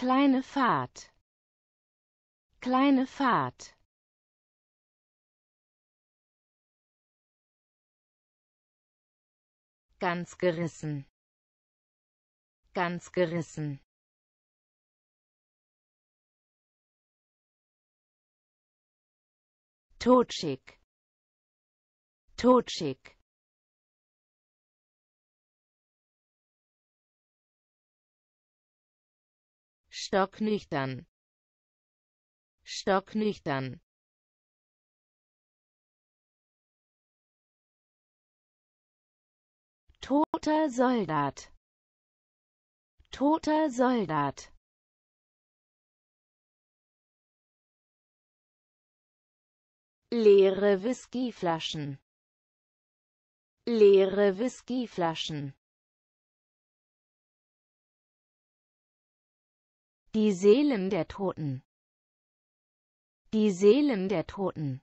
Kleine Fahrt. Kleine Fahrt. Ganz gerissen. Ganz gerissen. Totschick, totschick. stocknüchtern stocknüchtern toter Soldat toter Soldat leere Whiskyflaschen leere Whiskyflaschen Die Seelen der Toten. Die Seelen der Toten.